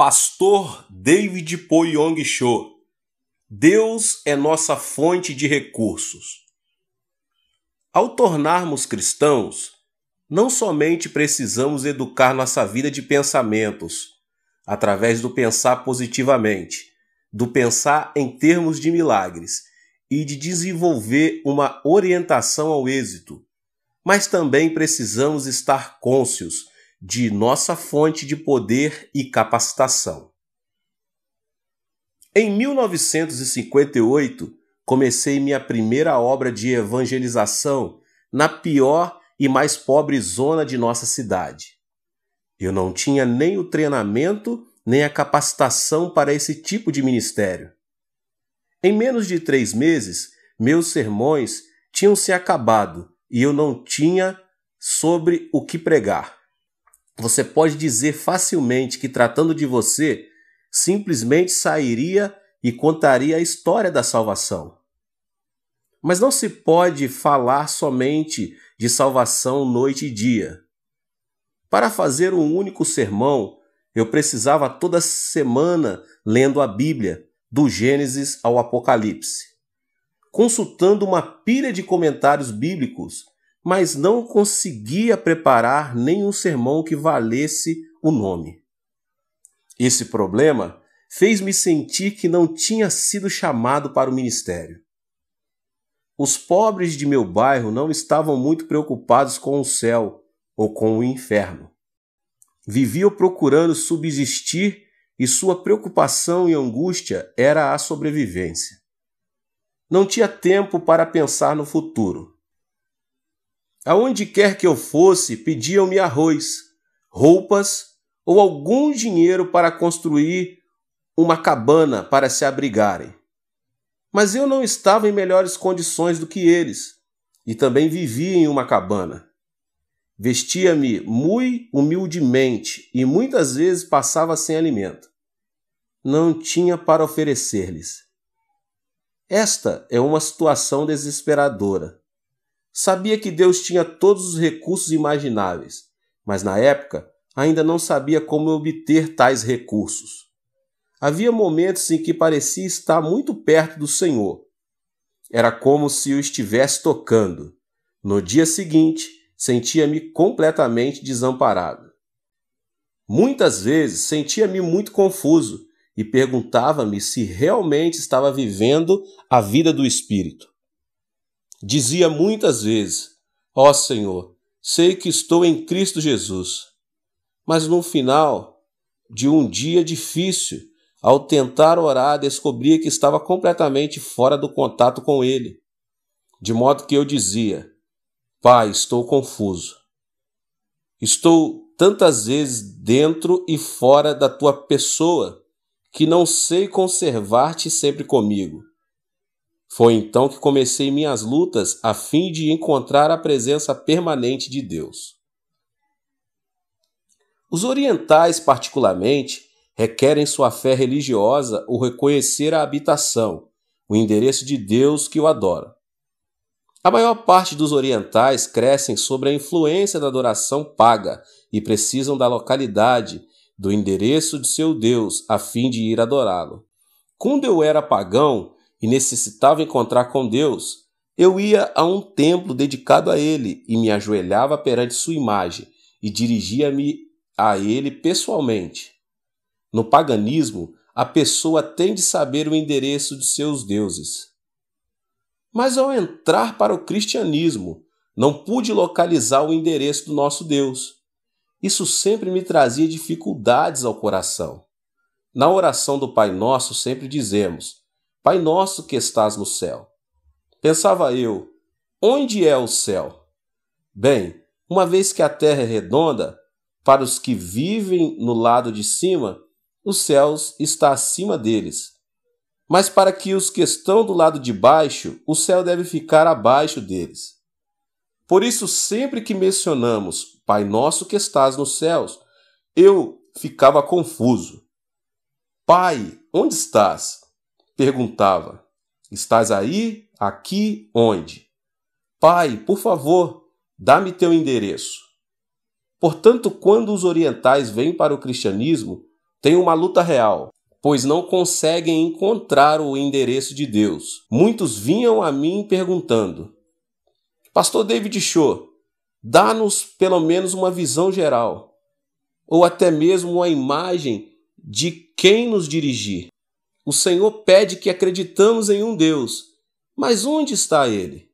Pastor David Poyong Cho. Deus é nossa fonte de recursos. Ao tornarmos cristãos, não somente precisamos educar nossa vida de pensamentos, através do pensar positivamente, do pensar em termos de milagres e de desenvolver uma orientação ao êxito, mas também precisamos estar cônscios de nossa fonte de poder e capacitação. Em 1958, comecei minha primeira obra de evangelização na pior e mais pobre zona de nossa cidade. Eu não tinha nem o treinamento nem a capacitação para esse tipo de ministério. Em menos de três meses, meus sermões tinham se acabado e eu não tinha sobre o que pregar você pode dizer facilmente que, tratando de você, simplesmente sairia e contaria a história da salvação. Mas não se pode falar somente de salvação noite e dia. Para fazer um único sermão, eu precisava toda semana lendo a Bíblia, do Gênesis ao Apocalipse, consultando uma pilha de comentários bíblicos mas não conseguia preparar nenhum sermão que valesse o nome. Esse problema fez-me sentir que não tinha sido chamado para o ministério. Os pobres de meu bairro não estavam muito preocupados com o céu ou com o inferno. Viviam procurando subsistir e sua preocupação e angústia era a sobrevivência. Não tinha tempo para pensar no futuro. Aonde quer que eu fosse, pediam-me arroz, roupas ou algum dinheiro para construir uma cabana para se abrigarem. Mas eu não estava em melhores condições do que eles, e também vivia em uma cabana. Vestia-me muito humildemente e muitas vezes passava sem alimento. Não tinha para oferecer-lhes. Esta é uma situação desesperadora Sabia que Deus tinha todos os recursos imagináveis, mas na época ainda não sabia como obter tais recursos. Havia momentos em que parecia estar muito perto do Senhor. Era como se o estivesse tocando. No dia seguinte, sentia-me completamente desamparado. Muitas vezes sentia-me muito confuso e perguntava-me se realmente estava vivendo a vida do Espírito. Dizia muitas vezes: Ó oh, Senhor, sei que estou em Cristo Jesus. Mas no final de um dia difícil, ao tentar orar, descobria que estava completamente fora do contato com Ele. De modo que eu dizia: Pai, estou confuso. Estou tantas vezes dentro e fora da tua pessoa que não sei conservar-te sempre comigo. Foi então que comecei minhas lutas a fim de encontrar a presença permanente de Deus. Os orientais, particularmente, requerem sua fé religiosa o reconhecer a habitação, o endereço de Deus que o adora. A maior parte dos orientais crescem sob a influência da adoração paga e precisam da localidade, do endereço de seu Deus, a fim de ir adorá-lo. Quando eu era pagão, e necessitava encontrar com Deus, eu ia a um templo dedicado a ele e me ajoelhava perante sua imagem e dirigia-me a ele pessoalmente. No paganismo, a pessoa tem de saber o endereço de seus deuses. Mas ao entrar para o cristianismo, não pude localizar o endereço do nosso Deus. Isso sempre me trazia dificuldades ao coração. Na oração do Pai Nosso sempre dizemos: Pai nosso que estás no céu. Pensava eu, onde é o céu? Bem, uma vez que a terra é redonda, para os que vivem no lado de cima, os céus está acima deles. Mas para que os que estão do lado de baixo, o céu deve ficar abaixo deles. Por isso, sempre que mencionamos Pai Nosso que estás nos céus, eu ficava confuso. Pai, onde estás? perguntava: Estás aí? Aqui? Onde? Pai, por favor, dá-me teu endereço. Portanto, quando os orientais vêm para o cristianismo, tem uma luta real, pois não conseguem encontrar o endereço de Deus. Muitos vinham a mim perguntando: Pastor David Shaw, dá-nos pelo menos uma visão geral, ou até mesmo uma imagem de quem nos dirigir. O Senhor pede que acreditamos em um Deus, mas onde está ele?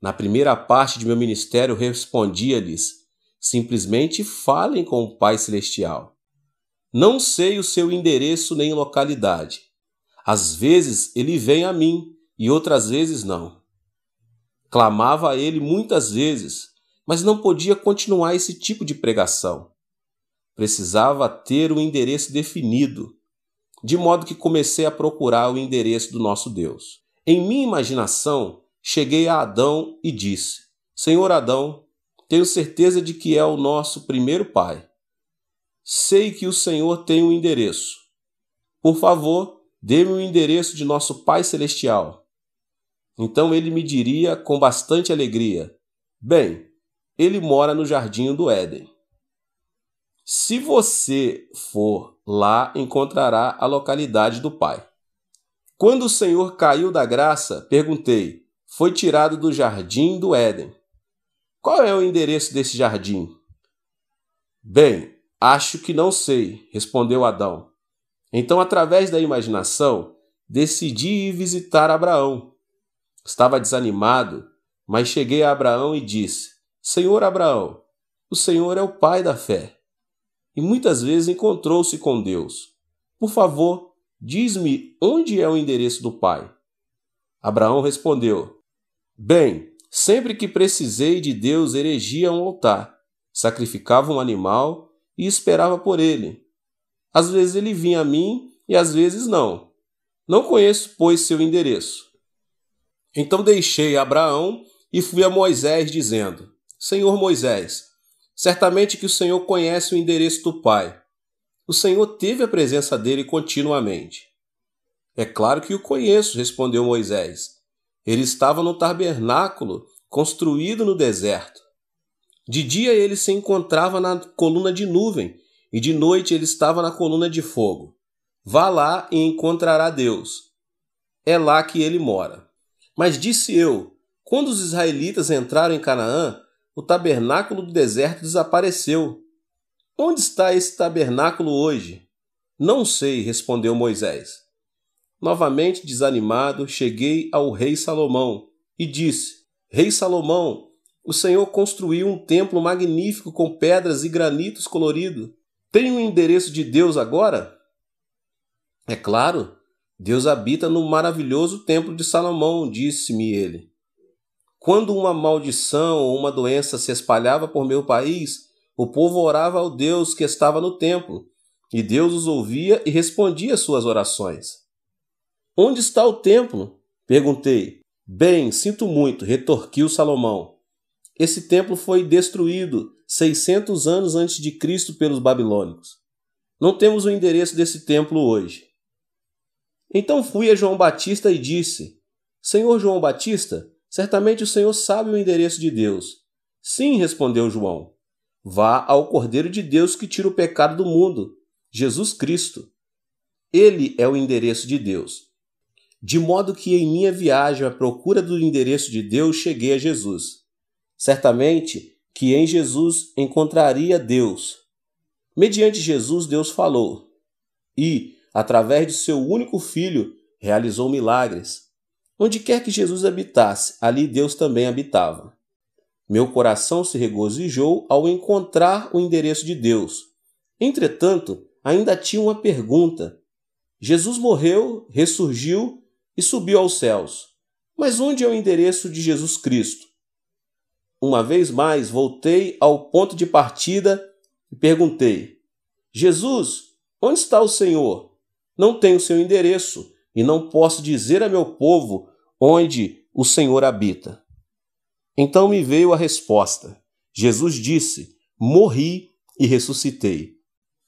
Na primeira parte de meu ministério, respondia-lhes: simplesmente falem com o Pai Celestial. Não sei o seu endereço nem localidade. Às vezes ele vem a mim e outras vezes não. Clamava a ele muitas vezes, mas não podia continuar esse tipo de pregação. Precisava ter um endereço definido, de modo que comecei a procurar o endereço do nosso Deus. Em minha imaginação, cheguei a Adão e disse: Senhor Adão, tenho certeza de que é o nosso primeiro pai. Sei que o Senhor tem o um endereço. Por favor, dê-me o endereço de nosso Pai Celestial. Então ele me diria com bastante alegria: Bem, ele mora no jardim do Éden. Se você for lá, encontrará a localidade do pai. Quando o Senhor caiu da graça, perguntei: foi tirado do jardim do Éden. Qual é o endereço desse jardim? Bem, acho que não sei, respondeu Adão. Então, através da imaginação, decidi ir visitar Abraão. Estava desanimado, mas cheguei a Abraão e disse: Senhor Abraão, o Senhor é o pai da fé e muitas vezes encontrou-se com Deus. Por favor, diz-me onde é o endereço do Pai. Abraão respondeu: Bem, sempre que precisei de Deus, erigia um altar, sacrificava um animal e esperava por ele. Às vezes ele vinha a mim e às vezes não. Não conheço, pois, seu endereço. Então deixei Abraão e fui a Moisés, dizendo: Senhor Moisés, Certamente que o Senhor conhece o endereço do Pai. O Senhor teve a presença dele continuamente. É claro que o conheço, respondeu Moisés. Ele estava no tabernáculo construído no deserto. De dia ele se encontrava na coluna de nuvem, e de noite ele estava na coluna de fogo. Vá lá e encontrará Deus. É lá que ele mora. Mas disse eu: quando os israelitas entraram em Canaã, o tabernáculo do deserto desapareceu. Onde está esse tabernáculo hoje? Não sei, respondeu Moisés. Novamente desanimado, cheguei ao rei Salomão e disse: Rei Salomão, o Senhor construiu um templo magnífico com pedras e granitos coloridos. Tem o um endereço de Deus agora? É claro, Deus habita no maravilhoso templo de Salomão, disse-me ele. Quando uma maldição ou uma doença se espalhava por meu país, o povo orava ao Deus que estava no templo, e Deus os ouvia e respondia suas orações. Onde está o templo? Perguntei. Bem, sinto muito, retorquiu Salomão. Esse templo foi destruído 600 anos antes de Cristo pelos babilônicos. Não temos o endereço desse templo hoje. Então fui a João Batista e disse: Senhor João Batista, Certamente o Senhor sabe o endereço de Deus. Sim, respondeu João. Vá ao Cordeiro de Deus que tira o pecado do mundo, Jesus Cristo. Ele é o endereço de Deus. De modo que em minha viagem à procura do endereço de Deus cheguei a Jesus. Certamente que em Jesus encontraria Deus. Mediante Jesus, Deus falou e, através de seu único filho, realizou milagres. Onde quer que Jesus habitasse, ali Deus também habitava. Meu coração se regozijou ao encontrar o endereço de Deus. Entretanto, ainda tinha uma pergunta. Jesus morreu, ressurgiu e subiu aos céus. Mas onde é o endereço de Jesus Cristo? Uma vez mais voltei ao ponto de partida e perguntei: Jesus, onde está o Senhor? Não tenho seu endereço e não posso dizer a meu povo onde o Senhor habita. Então me veio a resposta. Jesus disse: Morri e ressuscitei.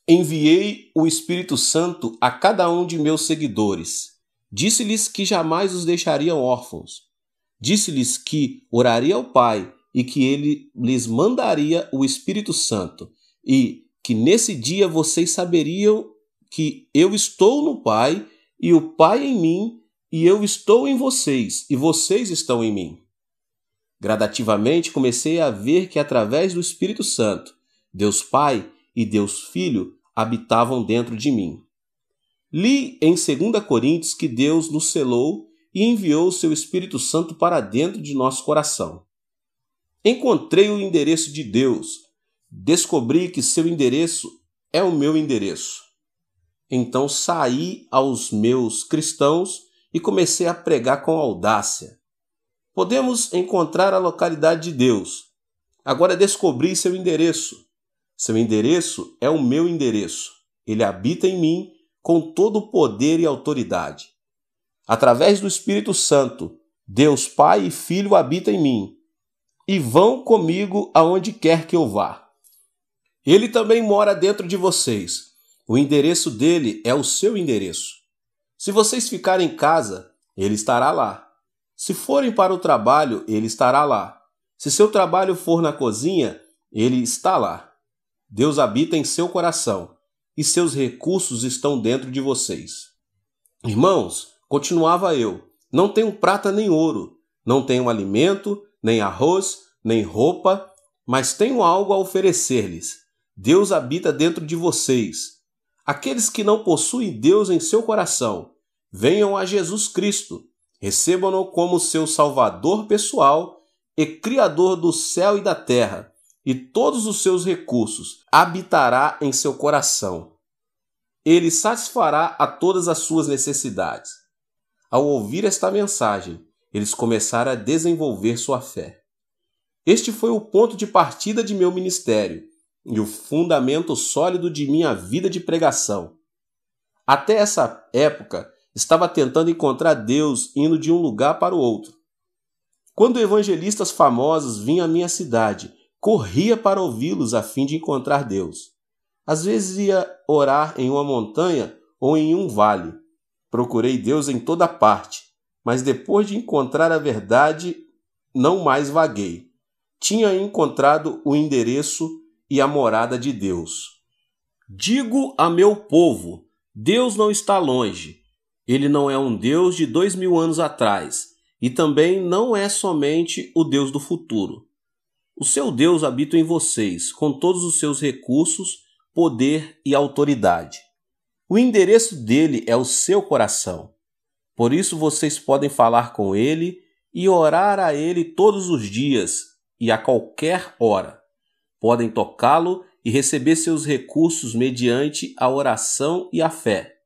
Enviei o Espírito Santo a cada um de meus seguidores. Disse-lhes que jamais os deixaria órfãos. Disse-lhes que oraria ao Pai e que ele lhes mandaria o Espírito Santo, e que nesse dia vocês saberiam que eu estou no Pai e o Pai em mim, e eu estou em vocês, e vocês estão em mim. Gradativamente comecei a ver que, através do Espírito Santo, Deus Pai e Deus Filho habitavam dentro de mim. Li em 2 Coríntios que Deus nos selou e enviou o seu Espírito Santo para dentro de nosso coração. Encontrei o endereço de Deus. Descobri que seu endereço é o meu endereço. Então saí aos meus cristãos e comecei a pregar com audácia. Podemos encontrar a localidade de Deus. Agora descobri seu endereço. Seu endereço é o meu endereço. Ele habita em mim com todo o poder e autoridade. Através do Espírito Santo, Deus Pai e Filho habita em mim e vão comigo aonde quer que eu vá. Ele também mora dentro de vocês o endereço dele é o seu endereço. Se vocês ficarem em casa, ele estará lá. Se forem para o trabalho, ele estará lá. Se seu trabalho for na cozinha, ele está lá. Deus habita em seu coração e seus recursos estão dentro de vocês. Irmãos, continuava eu, não tenho prata nem ouro, não tenho alimento, nem arroz, nem roupa, mas tenho algo a oferecer-lhes. Deus habita dentro de vocês Aqueles que não possuem Deus em seu coração, venham a Jesus Cristo, recebam-no como seu Salvador pessoal e Criador do céu e da terra, e todos os seus recursos habitará em seu coração. Ele satisfará a todas as suas necessidades. Ao ouvir esta mensagem, eles começaram a desenvolver sua fé. Este foi o ponto de partida de meu ministério e o fundamento sólido de minha vida de pregação. Até essa época, estava tentando encontrar Deus indo de um lugar para o outro. Quando evangelistas famosos vinham à minha cidade, corria para ouvi-los a fim de encontrar Deus. Às vezes ia orar em uma montanha ou em um vale. Procurei Deus em toda parte, mas depois de encontrar a verdade, não mais vaguei. Tinha encontrado o endereço e a morada de Deus. Digo a meu povo: Deus não está longe. Ele não é um Deus de dois mil anos atrás e também não é somente o Deus do futuro. O seu Deus habita em vocês, com todos os seus recursos, poder e autoridade. O endereço dele é o seu coração. Por isso vocês podem falar com ele e orar a ele todos os dias e a qualquer hora podem tocá-lo e receber seus recursos mediante a oração e a fé.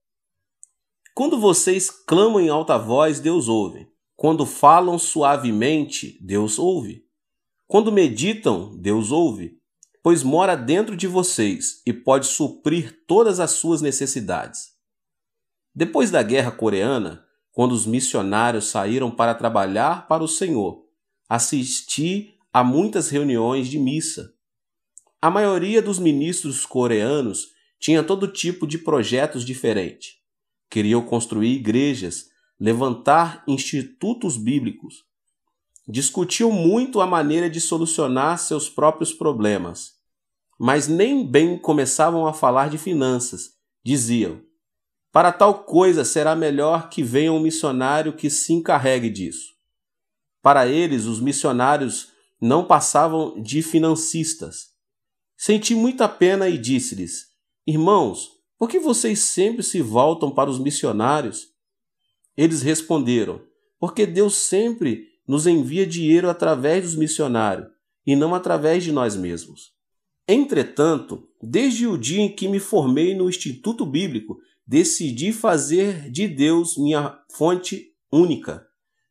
Quando vocês clamam em alta voz, Deus ouve. Quando falam suavemente, Deus ouve. Quando meditam, Deus ouve, pois mora dentro de vocês e pode suprir todas as suas necessidades. Depois da guerra coreana, quando os missionários saíram para trabalhar para o Senhor, assisti a muitas reuniões de missa a maioria dos ministros coreanos tinha todo tipo de projetos diferentes. Queriam construir igrejas, levantar institutos bíblicos. Discutiam muito a maneira de solucionar seus próprios problemas, mas nem bem começavam a falar de finanças. Diziam: Para tal coisa será melhor que venha um missionário que se encarregue disso. Para eles, os missionários não passavam de financistas. Senti muita pena e disse-lhes: Irmãos, por que vocês sempre se voltam para os missionários? Eles responderam: Porque Deus sempre nos envia dinheiro através dos missionários e não através de nós mesmos. Entretanto, desde o dia em que me formei no Instituto Bíblico, decidi fazer de Deus minha fonte única.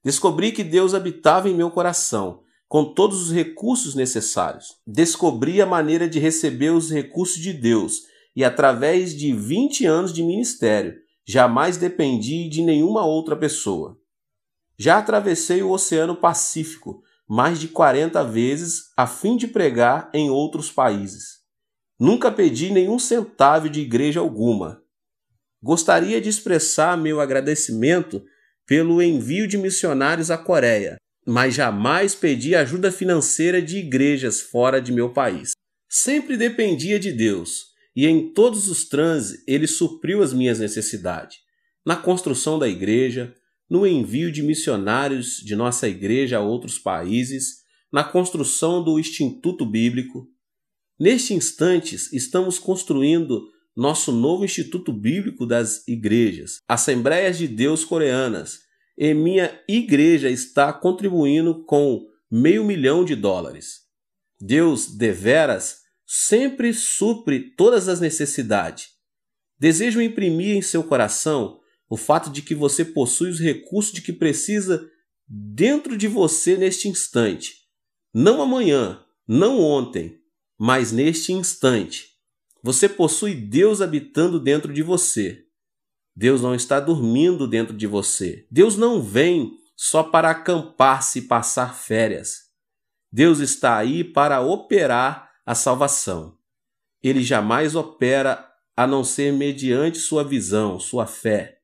Descobri que Deus habitava em meu coração com todos os recursos necessários. Descobri a maneira de receber os recursos de Deus e, através de 20 anos de ministério, jamais dependi de nenhuma outra pessoa. Já atravessei o Oceano Pacífico mais de 40 vezes a fim de pregar em outros países. Nunca pedi nenhum centavo de igreja alguma. Gostaria de expressar meu agradecimento pelo envio de missionários à Coreia mas jamais pedi ajuda financeira de igrejas fora de meu país. Sempre dependia de Deus, e em todos os transes ele supriu as minhas necessidades. Na construção da igreja, no envio de missionários de nossa igreja a outros países, na construção do Instituto Bíblico. Neste instante, estamos construindo nosso novo Instituto Bíblico das Igrejas, Assembleias de Deus Coreanas, e minha igreja está contribuindo com meio milhão de dólares. Deus, deveras, sempre supre todas as necessidades. Desejo imprimir em seu coração o fato de que você possui os recursos de que precisa dentro de você neste instante. Não amanhã, não ontem, mas neste instante. Você possui Deus habitando dentro de você. Deus não está dormindo dentro de você. Deus não vem só para acampar-se e passar férias. Deus está aí para operar a salvação. Ele jamais opera a não ser mediante sua visão, sua fé.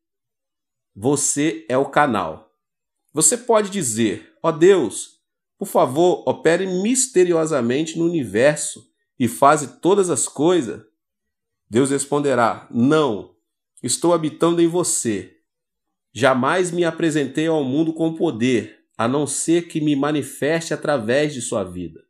Você é o canal. Você pode dizer: Ó oh Deus, por favor, opere misteriosamente no universo e faze todas as coisas. Deus responderá: Não, estou habitando em você. Jamais me apresentei ao mundo com poder, a não ser que me manifeste através de sua vida.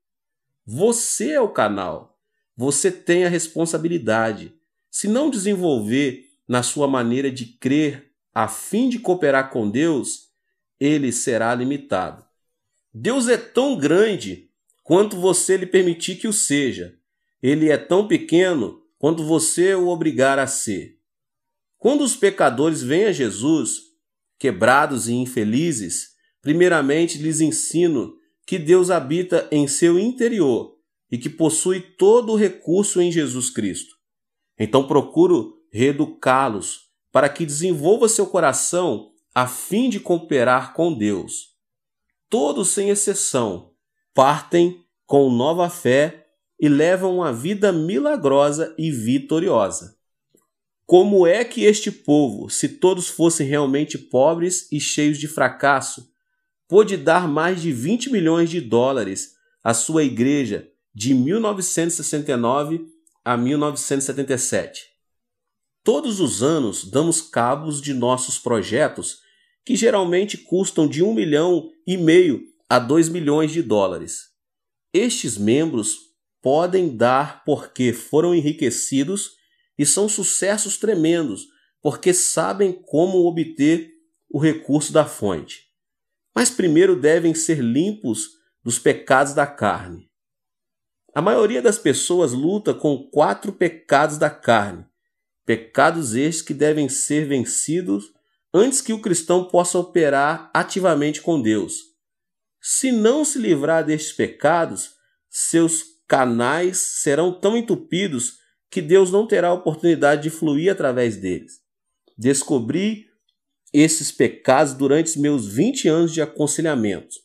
Você é o canal. Você tem a responsabilidade. Se não desenvolver na sua maneira de crer a fim de cooperar com Deus, ele será limitado. Deus é tão grande quanto você lhe permitir que o seja. Ele é tão pequeno quanto você o obrigar a ser. Quando os pecadores vêm a Jesus, quebrados e infelizes, primeiramente lhes ensino que Deus habita em seu interior e que possui todo o recurso em Jesus Cristo. Então procuro reeducá-los para que desenvolva seu coração a fim de cooperar com Deus. Todos, sem exceção, partem com nova fé e levam uma vida milagrosa e vitoriosa. Como é que este povo, se todos fossem realmente pobres e cheios de fracasso, pôde dar mais de 20 milhões de dólares à sua igreja de 1969 a 1977? Todos os anos damos cabos de nossos projetos, que geralmente custam de 1 milhão e meio a 2 milhões de dólares. Estes membros podem dar porque foram enriquecidos e são sucessos tremendos, porque sabem como obter o recurso da fonte. Mas primeiro devem ser limpos dos pecados da carne. A maioria das pessoas luta com quatro pecados da carne, pecados estes que devem ser vencidos antes que o cristão possa operar ativamente com Deus. Se não se livrar destes pecados, seus canais serão tão entupidos que Deus não terá a oportunidade de fluir através deles. Descobri esses pecados durante os meus 20 anos de aconselhamento.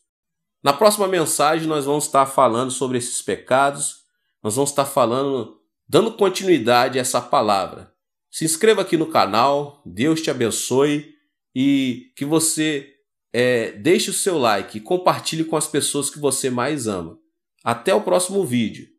Na próxima mensagem, nós vamos estar falando sobre esses pecados, nós vamos estar falando, dando continuidade a essa palavra. Se inscreva aqui no canal, Deus te abençoe e que você é, deixe o seu like e compartilhe com as pessoas que você mais ama. Até o próximo vídeo.